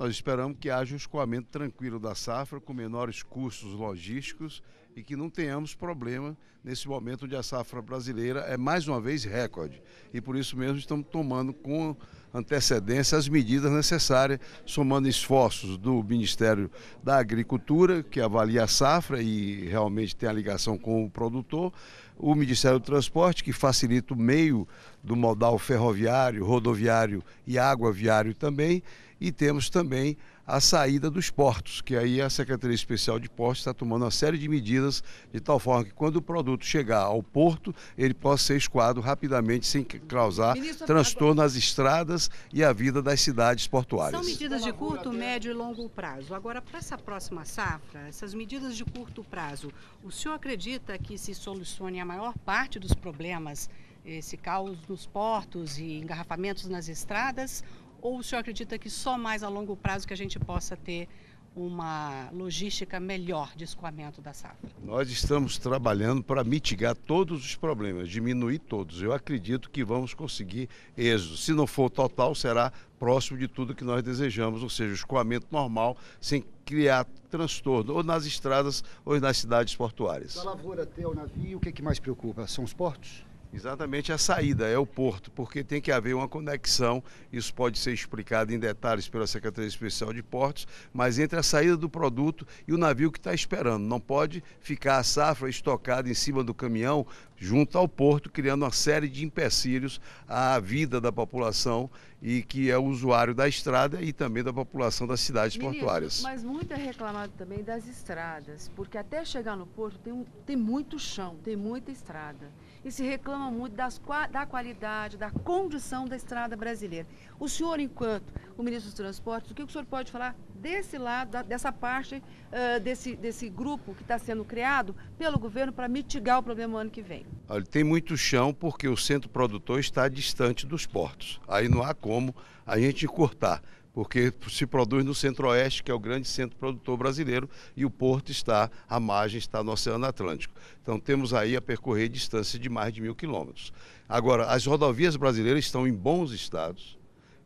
Nós esperamos que haja um escoamento tranquilo da safra, com menores custos logísticos e que não tenhamos problema nesse momento onde a safra brasileira é mais uma vez recorde. E por isso mesmo estamos tomando com antecedência as medidas necessárias, somando esforços do Ministério da Agricultura, que avalia a safra e realmente tem a ligação com o produtor, o Ministério do Transporte, que facilita o meio do modal ferroviário, rodoviário e água viário também e temos também a saída dos portos, que aí a Secretaria Especial de Portos está tomando uma série de medidas de tal forma que quando o produto chegar ao porto, ele possa ser escoado rapidamente sem causar Ministro, transtorno às estradas e à vida das cidades portuárias. São medidas de curto, médio e longo prazo. Agora, para essa próxima safra, essas medidas de curto prazo, o senhor acredita que se solucione a maior parte dos problemas, esse caos nos portos e engarrafamentos nas estradas, ou o senhor acredita que só mais a longo prazo que a gente possa ter uma logística melhor de escoamento da safra? Nós estamos trabalhando para mitigar todos os problemas, diminuir todos. Eu acredito que vamos conseguir êxito. Se não for total, será próximo de tudo que nós desejamos, ou seja, escoamento normal, sem criar transtorno, ou nas estradas ou nas cidades portuárias. Da lavoura até o navio, o que, é que mais preocupa? São os portos? Exatamente a saída, é o porto, porque tem que haver uma conexão, isso pode ser explicado em detalhes pela Secretaria Especial de Portos, mas entre a saída do produto e o navio que está esperando. Não pode ficar a safra estocada em cima do caminhão junto ao porto, criando uma série de empecilhos à vida da população e que é usuário da estrada e também da população das cidades Ministro, portuárias. Mas muito é reclamado também das estradas, porque até chegar no porto tem, um, tem muito chão, tem muita estrada. E se reclama muito das, da qualidade, da condição da estrada brasileira. O senhor, enquanto o ministro dos Transportes, o que o senhor pode falar desse lado, dessa parte uh, desse, desse grupo que está sendo criado pelo governo para mitigar o problema no ano que vem? Olha, tem muito chão porque o centro produtor está distante dos portos. Aí não há como a gente cortar porque se produz no Centro-Oeste, que é o grande centro produtor brasileiro, e o porto está, a margem está no Oceano Atlântico. Então temos aí a percorrer distância de mais de mil quilômetros. Agora, as rodovias brasileiras estão em bons estados,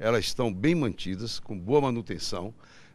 elas estão bem mantidas, com boa manutenção.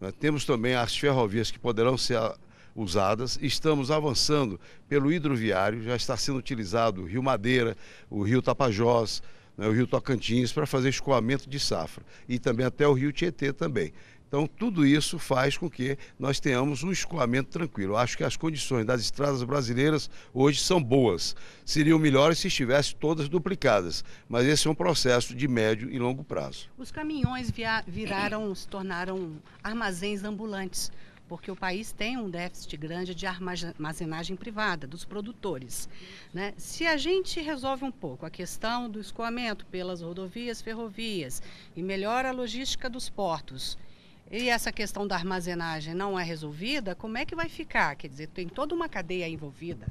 Nós né? temos também as ferrovias que poderão ser ah, usadas. Estamos avançando pelo hidroviário, já está sendo utilizado o Rio Madeira, o Rio Tapajós, né, o Rio Tocantins, para fazer escoamento de safra e também até o Rio Tietê também. Então, tudo isso faz com que nós tenhamos um escoamento tranquilo. acho que as condições das estradas brasileiras hoje são boas. Seriam melhores se estivessem todas duplicadas, mas esse é um processo de médio e longo prazo. Os caminhões viraram, se tornaram armazéns ambulantes porque o país tem um déficit grande de armazenagem privada dos produtores. Né? Se a gente resolve um pouco a questão do escoamento pelas rodovias, ferrovias e melhora a logística dos portos e essa questão da armazenagem não é resolvida, como é que vai ficar? Quer dizer, tem toda uma cadeia envolvida.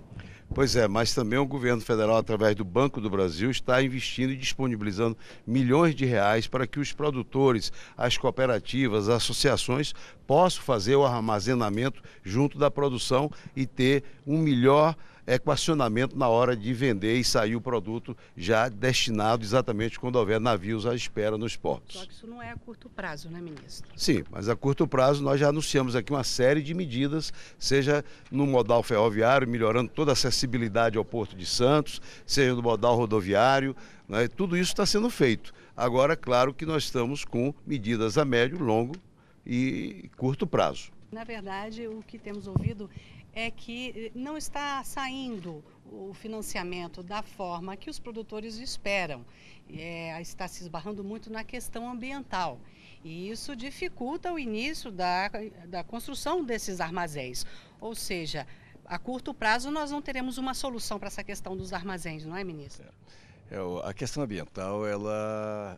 Pois é, mas também o governo federal, através do Banco do Brasil, está investindo e disponibilizando milhões de reais para que os produtores, as cooperativas, as associações possam fazer o armazenamento junto da produção e ter um melhor equacionamento na hora de vender e sair o produto já destinado exatamente quando houver navios à espera nos portos. Só que isso não é a curto prazo, né, ministro? Sim, mas a curto prazo nós já anunciamos aqui uma série de medidas, seja no modal ferroviário, melhorando toda a acessibilidade ao Porto de Santos, seja no modal rodoviário, né, tudo isso está sendo feito. Agora, claro que nós estamos com medidas a médio, longo e curto prazo. Na verdade, o que temos ouvido é que eh, não está saindo o financiamento da forma que os produtores esperam. É, está se esbarrando muito na questão ambiental. E isso dificulta o início da, da construção desses armazéns. Ou seja, a curto prazo nós não teremos uma solução para essa questão dos armazéns, não é, ministro? É, a questão ambiental, ela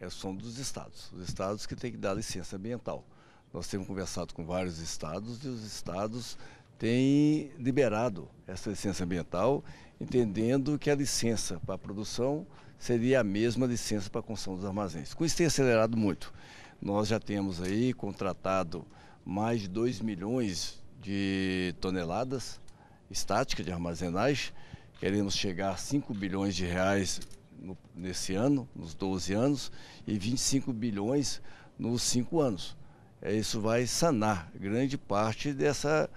é som dos estados. Os estados que têm que dar licença ambiental. Nós temos conversado com vários estados e os estados tem liberado essa licença ambiental, entendendo que a licença para a produção seria a mesma licença para a construção dos armazéns. Com isso tem acelerado muito. Nós já temos aí contratado mais de 2 milhões de toneladas estáticas de armazenagem. Queremos chegar a 5 bilhões de reais no, nesse ano, nos 12 anos, e 25 bilhões nos 5 anos. É, isso vai sanar grande parte dessa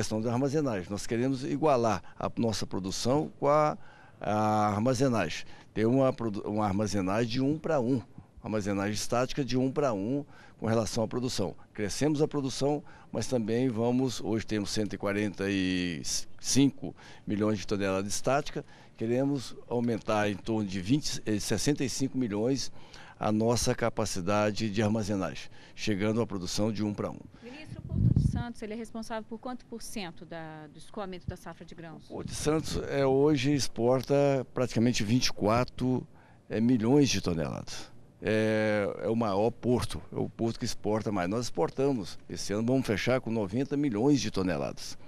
questão da armazenagem. Nós queremos igualar a nossa produção com a, a armazenagem. Ter uma, uma armazenagem de um para um, armazenagem estática de um para um com relação à produção. Crescemos a produção, mas também vamos, hoje temos 145 milhões de toneladas estática, queremos aumentar em torno de 20, 65 eh, milhões de a nossa capacidade de armazenagem, chegando à produção de um para um. Ministro, o Porto de Santos ele é responsável por quanto por cento da, do escoamento da safra de grãos? O Porto de Santos é, hoje exporta praticamente 24 é, milhões de toneladas. É, é, o maior porto, é o porto que exporta mais. Nós exportamos, esse ano vamos fechar com 90 milhões de toneladas.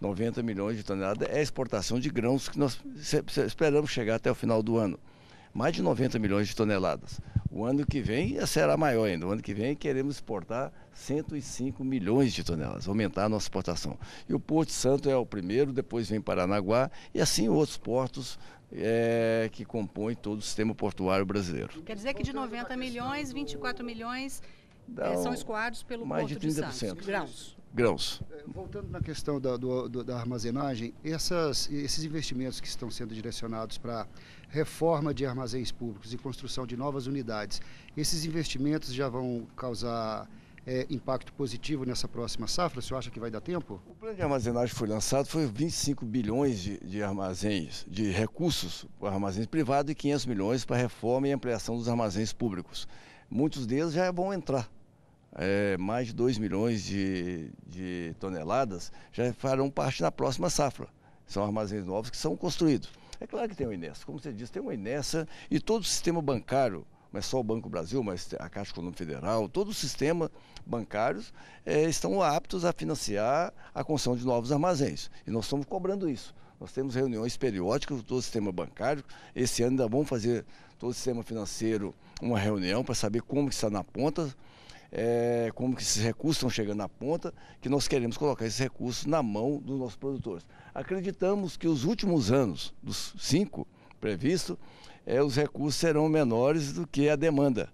90 milhões de toneladas é a exportação de grãos que nós esperamos chegar até o final do ano mais de 90 milhões de toneladas. O ano que vem será maior ainda. O ano que vem queremos exportar 105 milhões de toneladas, aumentar a nossa exportação. E o Porto Santo é o primeiro, depois vem Paranaguá e assim outros portos é, que compõem todo o sistema portuário brasileiro. Quer dizer que de 90 milhões, 24 milhões é, são escoados pelo mais de 30%. De Santos, grãos. Grãos. É, voltando na questão da, do, da armazenagem, essas, esses investimentos que estão sendo direcionados para reforma de armazéns públicos e construção de novas unidades, esses investimentos já vão causar é, impacto positivo nessa próxima safra? O senhor acha que vai dar tempo? O plano de armazenagem foi lançado, foi 25 bilhões de, de armazéns, de recursos para armazéns privados e 500 milhões para reforma e ampliação dos armazéns públicos. Muitos deles já vão entrar é, mais de 2 milhões de, de toneladas já farão parte na próxima safra. São armazéns novos que são construídos. É claro que tem uma inesa, como você disse, tem uma inesa e todo o sistema bancário, não é só o Banco Brasil, mas a Caixa Econômica Federal, todo o sistema bancários é, estão aptos a financiar a construção de novos armazéns. E nós estamos cobrando isso. Nós temos reuniões periódicas do todo o sistema bancário. Esse ano ainda vamos fazer todo o sistema financeiro uma reunião para saber como está na ponta é, como que esses recursos estão chegando na ponta, que nós queremos colocar esses recursos na mão dos nossos produtores. Acreditamos que os últimos anos, dos cinco previstos, é, os recursos serão menores do que a demanda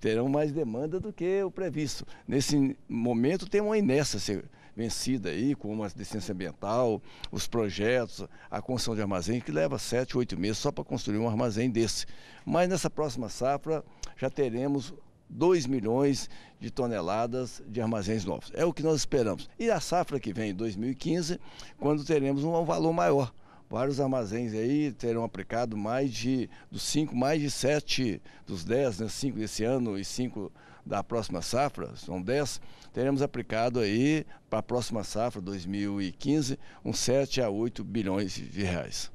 terão mais demanda do que o previsto. Nesse momento tem uma inércia ser vencida aí, como a licença ambiental, os projetos, a construção de armazém, que leva sete, oito meses só para construir um armazém desse. Mas nessa próxima safra já teremos 2 milhões de toneladas de armazéns novos. É o que nós esperamos. E a safra que vem, em 2015, quando teremos um valor maior. Vários armazéns aí terão aplicado mais de, dos 5, mais de 7 dos 10, né? 5 desse ano e 5 da próxima safra, são 10, teremos aplicado aí para a próxima safra, 2015, uns 7 a 8 bilhões de reais.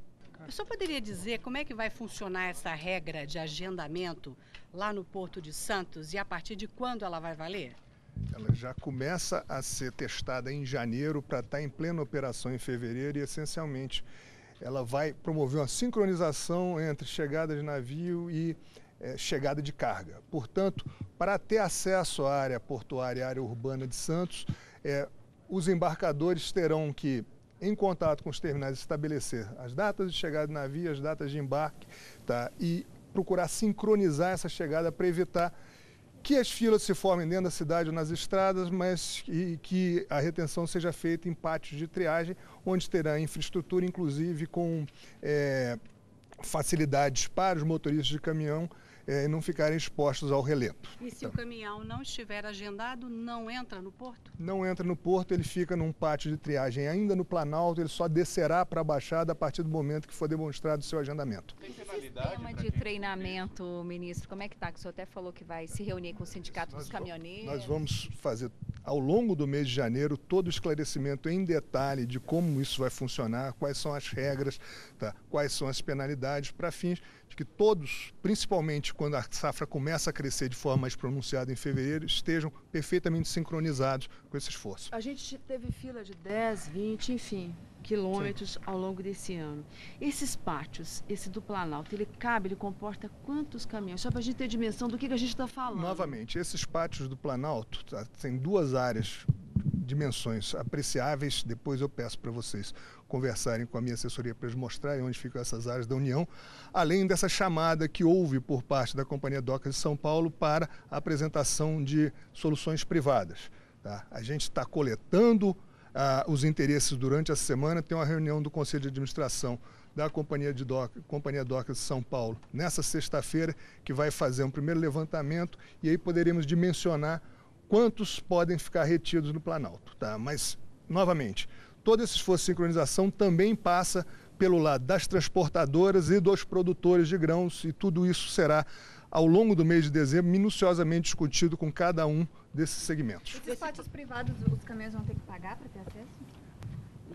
O senhor poderia dizer como é que vai funcionar essa regra de agendamento lá no Porto de Santos e a partir de quando ela vai valer? Ela já começa a ser testada em janeiro para estar tá em plena operação em fevereiro e essencialmente ela vai promover uma sincronização entre chegada de navio e é, chegada de carga. Portanto, para ter acesso à área portuária e à área urbana de Santos, é, os embarcadores terão que, em contato com os terminais, estabelecer as datas de chegada de navio, as datas de embarque tá? e procurar sincronizar essa chegada para evitar que as filas se formem dentro da cidade ou nas estradas, mas que, que a retenção seja feita em pátios de triagem, onde terá infraestrutura, inclusive com é, facilidades para os motoristas de caminhão é, não ficarem expostos ao relento. E se então, o caminhão não estiver agendado, não entra no porto? Não entra no porto, ele fica num pátio de triagem ainda no Planalto, ele só descerá para a Baixada a partir do momento que for demonstrado o seu agendamento. Tem sistema de treinamento, ministro, como é que está? Que o senhor até falou que vai se reunir com o Sindicato nós dos Caminhoneiros. nós vamos fazer ao longo do mês de janeiro, todo o esclarecimento em detalhe de como isso vai funcionar, quais são as regras, tá? quais são as penalidades, para fins de que todos, principalmente quando a safra começa a crescer de forma mais pronunciada em fevereiro, estejam perfeitamente sincronizados com esse esforço. A gente teve fila de 10, 20, enfim, quilômetros Sim. ao longo desse ano. Esses pátios, esse do Planalto, ele cabe, ele comporta quantos caminhões? Só para a gente ter dimensão do que, que a gente está falando. Novamente, esses pátios do Planalto tá, tem duas áreas, dimensões apreciáveis. Depois eu peço para vocês conversarem com a minha assessoria para eles mostrarem onde ficam essas áreas da União, além dessa chamada que houve por parte da Companhia Docas de São Paulo para a apresentação de soluções privadas. Tá? A gente está coletando ah, os interesses durante a semana, tem uma reunião do Conselho de Administração da Companhia, de Doca, Companhia Docas de São Paulo, nessa sexta-feira, que vai fazer um primeiro levantamento e aí poderemos dimensionar quantos podem ficar retidos no Planalto. Tá? Mas, novamente, todo esse esforço de sincronização também passa pelo lado das transportadoras e dos produtores de grãos, e tudo isso será, ao longo do mês de dezembro, minuciosamente discutido com cada um desses segmentos. Esses pátios privados, os caminhões vão ter que pagar para ter acesso?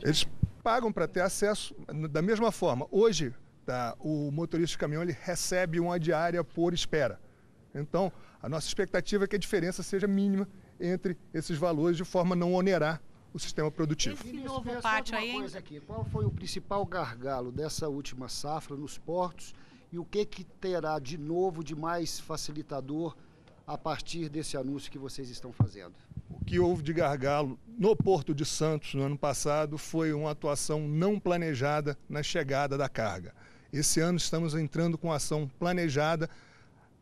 Eles pagam para ter acesso da mesma forma. Hoje, tá, o motorista de caminhão ele recebe uma diária por espera. Então, a nossa expectativa é que a diferença seja mínima entre esses valores, de forma a não onerar o sistema produtivo. Esse novo pátio aí. aqui. Qual foi o principal gargalo dessa última safra nos portos e o que, que terá de novo, de mais facilitador a partir desse anúncio que vocês estão fazendo? O que houve de gargalo no Porto de Santos no ano passado foi uma atuação não planejada na chegada da carga. Esse ano estamos entrando com ação planejada,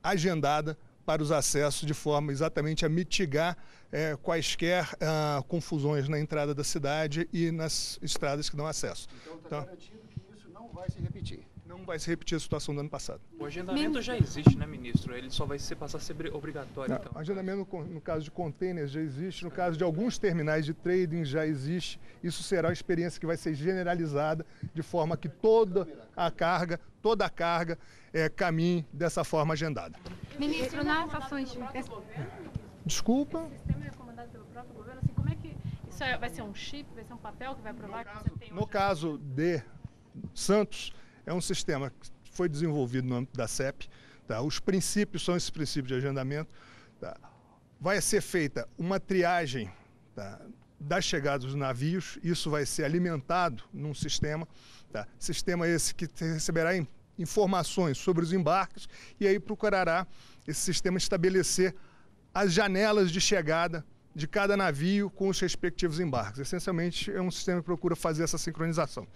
agendada para os acessos de forma exatamente a mitigar é, quaisquer ah, confusões na entrada da cidade e nas estradas que dão acesso. Então está então, garantido que isso não vai se repetir. Não vai se repetir a situação do ano passado. O agendamento já existe, né, ministro? Ele só vai ser, passar a ser obrigatório. Não, então. O agendamento, no, caso de contêineres, já existe. No caso de alguns terminais de trading, já existe. Isso será uma experiência que vai ser generalizada, de forma que toda a carga, toda a carga, é, caminhe dessa forma agendada. Ministro, nas ações. Desculpa. Esse sistema é recomendado pelo próprio governo. Assim, como é que isso é, vai ser um chip, vai ser um papel que vai provar no que caso, você tem? No caso de Santos é um sistema que foi desenvolvido no âmbito da CEP. Tá? Os princípios são esses princípios de agendamento. Tá? Vai ser feita uma triagem tá? das chegadas dos navios, isso vai ser alimentado num sistema, tá? sistema esse que receberá informações sobre os embarques e aí procurará esse sistema estabelecer as janelas de chegada de cada navio com os respectivos embarques. Essencialmente, é um sistema que procura fazer essa sincronização.